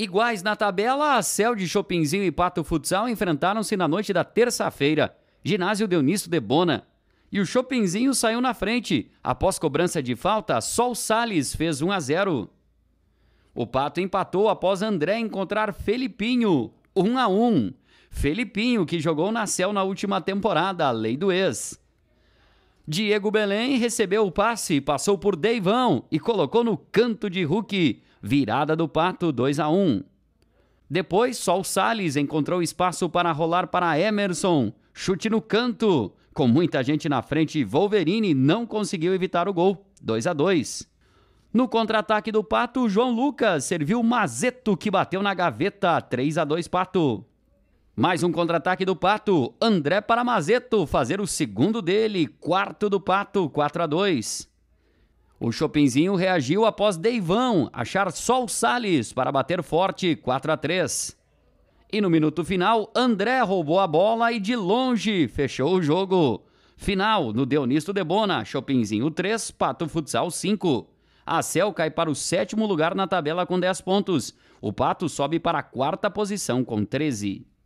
Iguais na tabela, a Cel de Chopinzinho e Pato Futsal enfrentaram-se na noite da terça-feira, ginásio Dionísio de Bona. E o Chopinzinho saiu na frente. Após cobrança de falta, Sol Sales fez 1 a 0. O Pato empatou após André encontrar Felipinho, 1 a 1. Felipinho, que jogou na Cel na última temporada, lei do ex. Diego Belém recebeu o passe, passou por Deivão e colocou no canto de Hulk. Virada do Pato 2 a 1. Depois, Sol Sales encontrou espaço para rolar para Emerson. Chute no canto. Com muita gente na frente, Wolverine não conseguiu evitar o gol. 2 a 2. No contra-ataque do Pato, João Lucas serviu Mazeto que bateu na gaveta. 3 a 2 Pato. Mais um contra-ataque do Pato. André Paramazeto fazer o segundo dele. Quarto do Pato, 4 a 2. O Chopinzinho reagiu após Deivão achar só o Salles para bater forte, 4 a 3. E no minuto final, André roubou a bola e de longe fechou o jogo. Final no Deonisto Debona, Chopinzinho 3, Pato Futsal 5. A Cel cai para o sétimo lugar na tabela com 10 pontos. O Pato sobe para a quarta posição com 13.